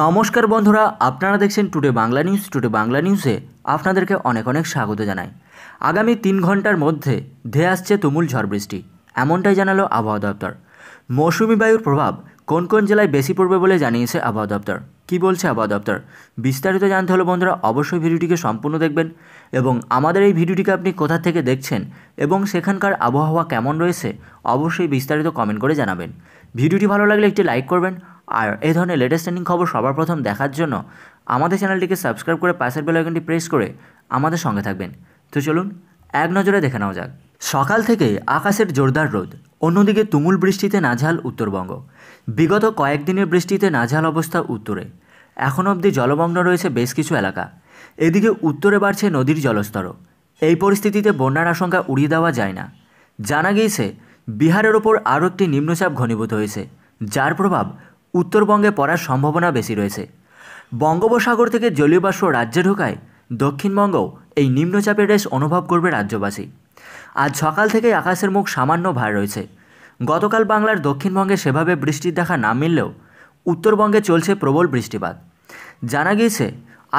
নমস্কার বন্ধুরা আপনারা দেখছেন today Bangla news today Bangla নিউজে আপনাদেরকে অনেক অনেক স্বাগত জানাই আগামী তিন ঘন্টার মধ্যে ধেয়ে আসছে তুমুল ঝড় বৃষ্টি এমনটাই জানালো আবহাওয়া দপ্তর মৌসুমি বায়ুর প্রভাব কোন কোন জেলায় বেশি পড়বে বলে জানিয়েছে আবহাওয়া দপ্তর কি বলছে আবহাওয়া দপ্তর বিস্তারিত জানতে হলে বন্ধুরা অবশ্যই ভিডিওটিকে সম্পূর্ণ দেখবেন এবং আমাদের এই ভিডিওটিকে আপনি কোথা থেকে দেখছেন এবং সেখানকার আবহাওয়া কেমন রয়েছে অবশ্যই বিস্তারিত কমেন্ট করে জানাবেন ভিডিওটি ভালো লাগলে একটি লাইক করবেন আর এই ধরনের লেটেস্ট ট্রেন্ডিং খবর সবার প্রথম দেখার জন্য আমাদের চ্যানেলটিকে সাবস্ক্রাইব করে পাশের বেলাইকনটি প্রেস করে আমাদের সঙ্গে থাকবেন তো চলুন এক নজরে দেখে নেওয়া যাক সকাল থেকেই আকাশের জোরদার রোদ অন্যদিকে তুমুল বৃষ্টিতে নাঝাল উত্তরবঙ্গ বিগত কয়েকদিনের বৃষ্টিতে নাঝাল অবস্থা উত্তরে এখন অবধি জলমগ্ন রয়েছে বেশ কিছু এলাকা এদিকে উত্তরে বাড়ছে নদীর জলস্তর এই পরিস্থিতিতে বন্যার আশঙ্কা উড়িয়ে দেওয়া যায় না জানা গিয়েছে বিহারের ওপর আরও একটি নিম্নচাপ ঘনীভূত হয়েছে যার প্রভাব উত্তরবঙ্গে পড়ার সম্ভাবনা বেশি রয়েছে বঙ্গোপসাগর থেকে জলীয়বাষ্প রাজ্যে ঢোকায় দক্ষিণবঙ্গও এই নিম্নচাপের রেশ অনুভব করবে রাজ্যবাসী আজ সকাল থেকে আকাশের মুখ সামান্য ভার রয়েছে গতকাল বাংলার দক্ষিণবঙ্গে সেভাবে বৃষ্টির দেখা না মিললেও উত্তরবঙ্গে চলছে প্রবল বৃষ্টিপাত জানা গিয়েছে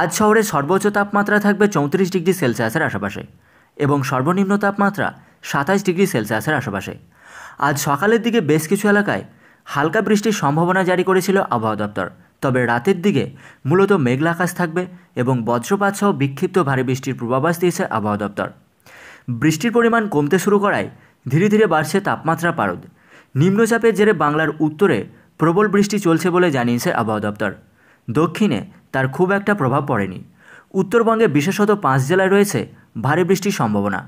আজ শহরে সর্বোচ্চ তাপমাত্রা থাকবে চৌত্রিশ ডিগ্রি সেলসিয়াসের আশেপাশে এবং সর্বনিম্ন তাপমাত্রা সাতাশ ডিগ্রি সেলসিয়াসের আশেপাশে আজ সকালের দিকে বেশ কিছু এলাকায় হালকা বৃষ্টির সম্ভাবনা জারি করেছিল আবহাওয়া দপ্তর তবে রাতের দিকে মূলত মেঘলা আকাশ থাকবে এবং বজ্রপাত সহ বিক্ষিপ্ত ভারী বৃষ্টির পূর্বাভাস দিয়েছে আবহাওয়া দপ্তর বৃষ্টির পরিমাণ কমতে শুরু করায় ধীরে ধীরে বাড়ছে তাপমাত্রা পারদ নিম্নচাপের জেরে বাংলার উত্তরে প্রবল বৃষ্টি চলছে বলে জানিয়েছে আবহাওয়া দপ্তর দক্ষিণে তার খুব একটা প্রভাব পড়েনি উত্তরবঙ্গে বিশেষত পাঁচ জেলায় রয়েছে ভারী বৃষ্টির সম্ভাবনা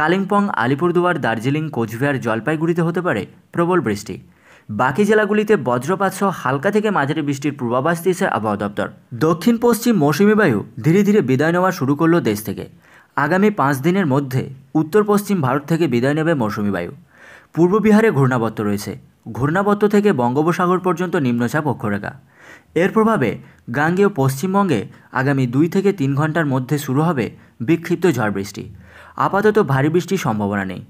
কালিম্পং আলিপুরদুয়ার দার্জিলিং কোচবিহার জলপাইগুড়িতে হতে পারে প্রবল বৃষ্টি বাকি জেলাগুলিতে বজ্রপাত সহ হালকা থেকে মাঝারি বৃষ্টির পূর্বাভাস দিয়েছে আবহাওয়া দপ্তর দক্ষিণ পশ্চিম মৌসুমী বায়ু ধীরে ধীরে বিদায় নেওয়া শুরু করল দেশ থেকে আগামী পাঁচ দিনের মধ্যে উত্তর পশ্চিম ভারত থেকে বিদায় নেবে মৌসুমী বায়ু পূর্ব বিহারে ঘূর্ণাবর্ত রয়েছে ঘূর্ণাবর্ত থেকে বঙ্গোপসাগর পর্যন্ত নিম্নচাপ অক্ষরেখা এর প্রভাবে গাঙ্গেয় পশ্চিমবঙ্গে আগামী দুই থেকে তিন ঘন্টার মধ্যে শুরু হবে বিক্ষিপ্ত ঝড় বৃষ্টি আপাতত ভারী বৃষ্টির সম্ভাবনা নেই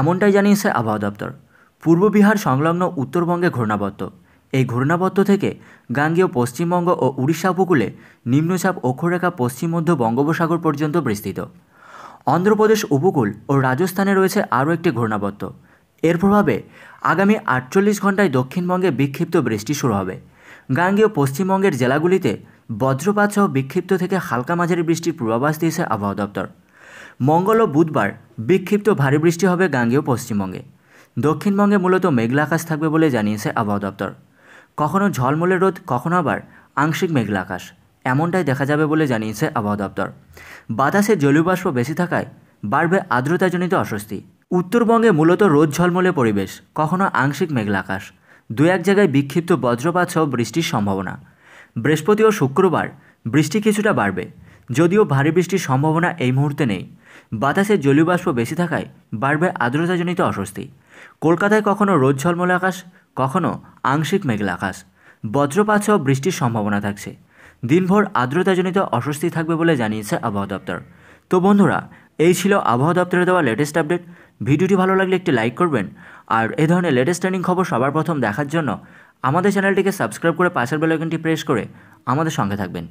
এমনটাই জানিয়েছে আবহাওয়া দপ্তর পূর্ব বিহার সংলগ্ন উত্তরবঙ্গে ঘূর্ণাবত্ত এই ঘূর্ণাবত্ত থেকে গাঙ্গীয় পশ্চিমবঙ্গ ও উড়িষ্যা উপকূলে নিম্নচাপ অক্ষরেখা পশ্চিম মধ্য বঙ্গোপসাগর পর্যন্ত বিস্তৃত অন্ধ্রপ্রদেশ উপকূল ও রাজস্থানে রয়েছে আরও একটি ঘূর্ণাবত্ত এর প্রভাবে আগামী আটচল্লিশ ঘন্টায় দক্ষিণবঙ্গে বিক্ষিপ্ত বৃষ্টি শুরু হবে গাঙ্গীয় পশ্চিমবঙ্গের জেলাগুলিতে বজ্রপাত সহ বিক্ষিপ্ত থেকে হালকা মাঝারি বৃষ্টির পূর্বাভাস দিয়েছে আবহাওয়া দপ্তর মঙ্গল ও বুধবার বিক্ষিপ্ত ভারী বৃষ্টি হবে গাঙ্গীয় পশ্চিমবঙ্গে দক্ষিণবঙ্গে মূলত মেঘলা আকাশ থাকবে বলে জানিয়েছে আবহাওয়া দপ্তর কখনও ঝলমলে রোদ কখনো আবার আংশিক মেঘলা আকাশ এমনটাই দেখা যাবে বলে জানিয়েছে আবহাওয়া দপ্তর বাতাসে জলীয়বাষ্প বেশি থাকায় বাড়বে আর্দ্রতাজনিত অস্বস্তি উত্তরবঙ্গে মূলত রোদ ঝলমলে পরিবেশ কখনো আংশিক মেঘলা আকাশ দু এক জায়গায় বিক্ষিপ্ত বজ্রপাত সহ বৃষ্টির সম্ভাবনা বৃহস্পতি ও শুক্রবার বৃষ্টি কিছুটা বাড়বে যদিও ভারী বৃষ্টির সম্ভাবনা এই মুহূর্তে নেই বাতাসে জলীয়বাষ্প বেশি থাকায় বাড়বে আর্দ্রতাজনিত অস্বস্তি কলকাতায় কখনো রোদ ঝলমলে আকাশ কখনো আংশিক মেঘলা আকাশ বজ্রপাত সহ বৃষ্টির সম্ভাবনা থাকছে দিনভর আর্দ্রতাজনিত অস্বস্তি থাকবে বলে জানিয়েছে আবহাওয়া দপ্তর তো বন্ধুরা এই ছিল আবহাওয়া দপ্তরে দেওয়া লেটেস্ট আপডেট ভিডিওটি ভালো লাগলে একটি লাইক করবেন আর এ ধরনের লেটেস্ট ট্রেনিং খবর সবার প্রথম দেখার জন্য আমাদের চ্যানেলটিকে সাবস্ক্রাইব করে পাশের বেলাইকনটি প্রেস করে আমাদের সঙ্গে থাকবেন